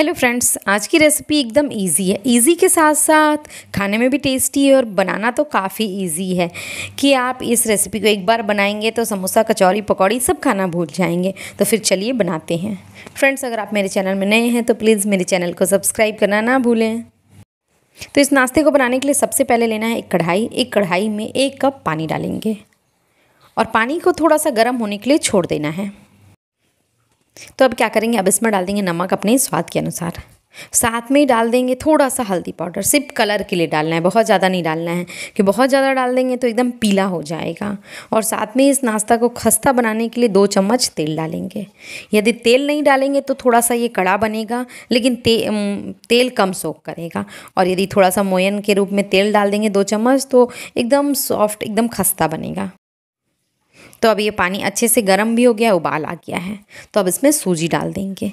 hello friends आज की recipe एकदम इजी है इजी के साथ साथ खाने में भी टेस्टी है और बनाना तो काफ़ी इजी है कि आप इस रेसिपी को एक बार बनाएंगे तो समोसा कचौरी पकौड़ी सब खाना भूल जाएंगे तो फिर चलिए बनाते हैं फ्रेंड्स अगर आप मेरे चैनल में नए हैं तो प्लीज़ मेरे चैनल को सब्सक्राइब करना ना भूलें तो इस नाश्ते को बनाने के लिए सबसे पहले लेना है एक कढ़ाई एक कढ़ाई में एक कप पानी डालेंगे और पानी को थोड़ा सा गर्म होने के लिए छोड़ देना है तो अब क्या करेंगे अब इसमें डाल देंगे नमक अपने स्वाद के अनुसार साथ में ही डाल देंगे थोड़ा सा हल्दी पाउडर सिर्फ कलर के लिए डालना है बहुत ज़्यादा नहीं डालना है कि बहुत ज़्यादा डाल देंगे तो एकदम पीला हो जाएगा और साथ में इस नाश्ता को खस्ता बनाने के लिए दो चम्मच तेल डालेंगे यदि तेल नहीं डालेंगे तो थोड़ा सा ये कड़ा बनेगा लेकिन ते, तेल कम सोख करेगा और यदि थोड़ा सा मोयन के रूप में तेल डाल देंगे दो चम्मच तो एकदम सॉफ्ट एकदम खस्ता बनेगा तो अब ये पानी अच्छे से गर्म भी हो गया उबाल आ गया है तो अब इसमें सूजी डाल देंगे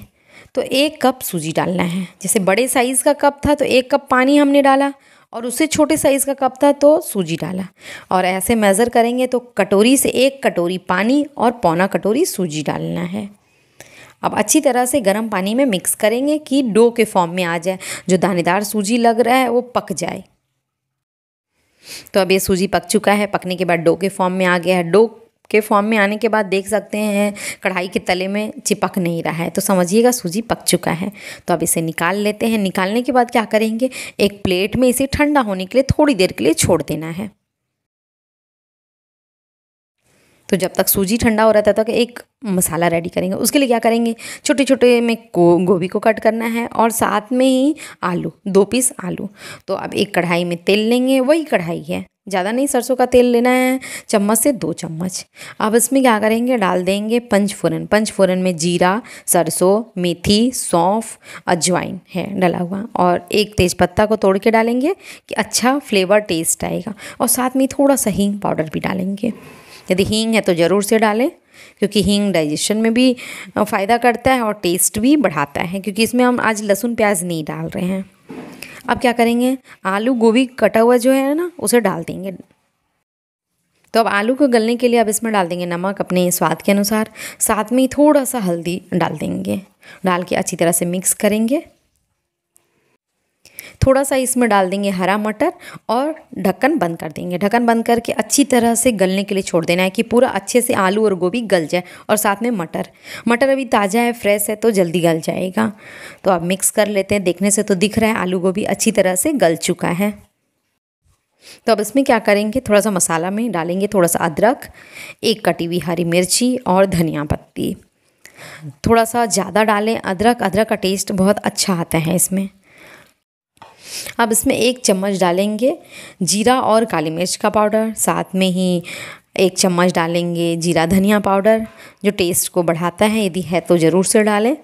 तो एक कप सूजी डालना है जैसे बड़े साइज़ का कप था तो एक कप पानी हमने डाला और उससे छोटे साइज़ का कप था तो सूजी डाला और ऐसे मेज़र करेंगे तो कटोरी से एक कटोरी पानी और पौना कटोरी सूजी डालना है अब अच्छी तरह से गर्म पानी में मिक्स करेंगे कि डो के फॉर्म में आ जाए जो दानेदार सूजी लग रहा है वो पक जाए तो अब ये सूजी पक चुका है पकने के बाद डो के फॉर्म में आ गया है डो के फॉर्म में आने के बाद देख सकते हैं कढ़ाई के तले में चिपक नहीं रहा है तो समझिएगा सूजी पक चुका है तो अब इसे निकाल लेते हैं निकालने के बाद क्या करेंगे एक प्लेट में इसे ठंडा होने के लिए थोड़ी देर के लिए छोड़ देना है तो जब तक सूजी ठंडा हो रहा था तक एक मसाला रेडी करेंगे उसके लिए क्या करेंगे छोटे छोटे में को गोभी को कट करना है और साथ में ही आलू दो पीस आलू तो अब एक कढ़ाई में तेल लेंगे वही कढ़ाई है ज़्यादा नहीं सरसों का तेल लेना है चम्मच से दो चम्मच अब इसमें क्या करेंगे डाल देंगे पंचफोरन पंचफोरन में जीरा सरसों मेथी सौंफ अजवाइन है डला हुआ और एक तेज़पत्ता को तोड़ के डालेंगे कि अच्छा फ्लेवर टेस्ट आएगा और साथ में थोड़ा सा हींग पाउडर भी डालेंगे यदि हींग है तो ज़रूर से डालें क्योंकि हींग डाइजेशन में भी फ़ायदा करता है और टेस्ट भी बढ़ाता है क्योंकि इसमें हम आज लहसुन प्याज नहीं डाल रहे हैं अब क्या करेंगे आलू गोभी कटा हुआ जो है ना उसे डाल देंगे तो अब आलू को गलने के लिए अब इसमें डाल देंगे नमक अपने स्वाद के अनुसार साथ में ही थोड़ा सा हल्दी डाल देंगे डाल के अच्छी तरह से मिक्स करेंगे थोड़ा सा इसमें डाल देंगे हरा मटर और ढक्कन बंद कर देंगे ढक्कन बंद करके अच्छी तरह से गलने के लिए छोड़ देना है कि पूरा अच्छे से आलू और गोभी गल जाए और साथ में मटर मटर अभी ताज़ा है फ्रेश है तो जल्दी गल जाएगा तो आप मिक्स कर लेते हैं देखने से तो दिख रहा है आलू गोभी अच्छी तरह से गल चुका है तो अब इसमें क्या करेंगे थोड़ा सा मसाला में डालेंगे थोड़ा सा अदरक एक कटी हुई हरी मिर्ची और धनिया पत्ती थोड़ा सा ज़्यादा डालें अदरक अदरक का टेस्ट बहुत अच्छा आता है इसमें अब इसमें एक चम्मच डालेंगे जीरा और काली मिर्च का पाउडर साथ में ही एक चम्मच डालेंगे जीरा धनिया पाउडर जो टेस्ट को बढ़ाता है यदि है तो ज़रूर से डालें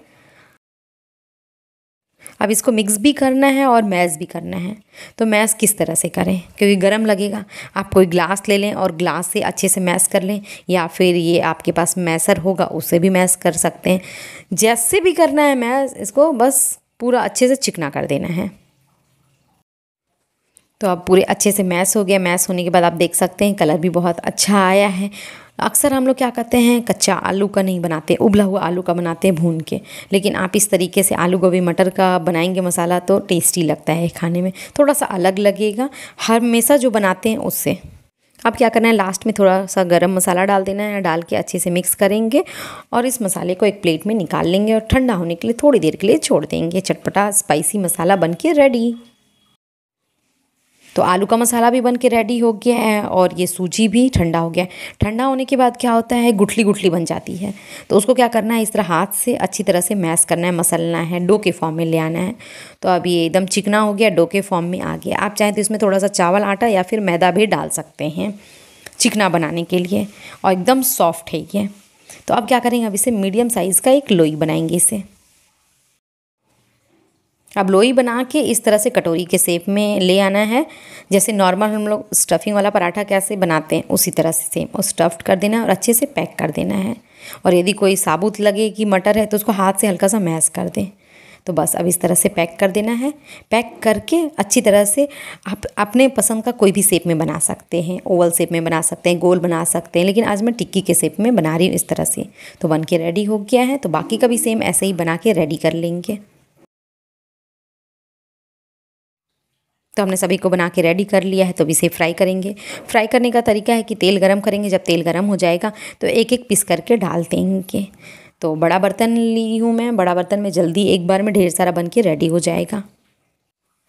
अब इसको मिक्स भी करना है और मैश भी करना है तो मैश किस तरह से करें क्योंकि गर्म लगेगा आप कोई ग्लास ले लें और ग्लास से अच्छे से मैश कर लें या फिर ये आपके पास मैसर होगा उससे भी मैश कर सकते हैं जैसे भी करना है मैश इसको बस पूरा अच्छे से चिकना कर देना है तो अब पूरे अच्छे से मैस हो गया मैस होने के बाद आप देख सकते हैं कलर भी बहुत अच्छा आया है अक्सर हम लोग क्या करते हैं कच्चा आलू का नहीं बनाते उबला हुआ आलू का बनाते हैं भून के लेकिन आप इस तरीके से आलू गोभी मटर का बनाएंगे मसाला तो टेस्टी लगता है खाने में थोड़ा सा अलग लगेगा हर हमेशा जो बनाते हैं उससे अब क्या करना है लास्ट में थोड़ा सा गरम मसाला डाल देना है डाल के अच्छे से मिक्स करेंगे और इस मसाले को एक प्लेट में निकाल लेंगे और ठंडा होने के लिए थोड़ी देर के लिए छोड़ देंगे चटपटा स्पाइसी मसाला बन के रेडी तो आलू का मसाला भी बन के रेडी हो गया है और ये सूजी भी ठंडा हो गया है ठंडा होने के बाद क्या होता है गुठली गुठली बन जाती है तो उसको क्या करना है इस तरह हाथ से अच्छी तरह से मैश करना है मसलना है डो के फॉर्म में ले आना है तो अब ये एकदम चिकना हो गया डो के फॉर्म में आ गया आप चाहें तो इसमें थोड़ा सा चावल आटा या फिर मैदा भी डाल सकते हैं चिकना बनाने के लिए और एकदम सॉफ्ट है ये तो अब क्या करेंगे अब इसे मीडियम साइज़ का एक लोई बनाएंगे इसे अब लोई बना के इस तरह से कटोरी के सेप में ले आना है जैसे नॉर्मल हम लोग स्टफिंग वाला पराठा कैसे बनाते हैं उसी तरह से सेम और स्टफ्ड कर देना है और अच्छे से पैक कर देना है और यदि कोई साबुत लगे कि मटर है तो उसको हाथ से हल्का सा मैश कर दें तो बस अब इस तरह से पैक कर देना है पैक करके अच्छी तरह से आप अपने पसंद का कोई भी शेप में बना सकते हैं ओवल शेप में बना सकते हैं गोल बना सकते हैं लेकिन आज मैं टिक्की के शेप में बना रही हूँ इस तरह से तो बन के रेडी हो गया है तो बाकी का भी सेम ऐसे ही बना के रेडी कर लेंगे तो हमने सभी को बना के रेडी कर लिया है तो इसे फ्राई करेंगे फ्राई करने का तरीका है कि तेल गरम करेंगे जब तेल गरम हो जाएगा तो एक एक पीस करके डाल देंगे तो बड़ा बर्तन ली हूँ मैं बड़ा बर्तन में जल्दी एक बार में ढेर सारा बन के रेडी हो जाएगा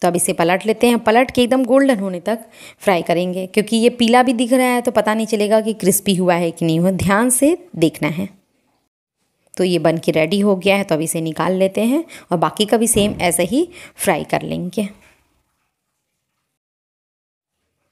तो अब इसे पलट लेते हैं पलट के एकदम गोल्डन होने तक फ्राई करेंगे क्योंकि ये पीला भी दिख रहा है तो पता नहीं चलेगा कि क्रिस्पी हुआ है कि नहीं हुआ ध्यान से देखना है तो ये बन के रेडी हो गया है तो अब इसे निकाल लेते हैं और बाकी का भी सेम ऐसे ही फ्राई कर लेंगे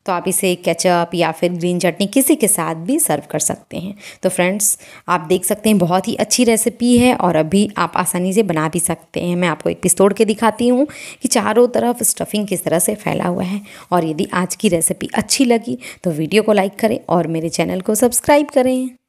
तो आप इसे केचप या फिर ग्रीन चटनी किसी के साथ भी सर्व कर सकते हैं तो फ्रेंड्स आप देख सकते हैं बहुत ही अच्छी रेसिपी है और अभी आप आसानी से बना भी सकते हैं मैं आपको एक पीस तोड़ के दिखाती हूँ कि चारों तरफ स्टफिंग किस तरह से फैला हुआ है और यदि आज की रेसिपी अच्छी लगी तो वीडियो को लाइक करें और मेरे चैनल को सब्सक्राइब करें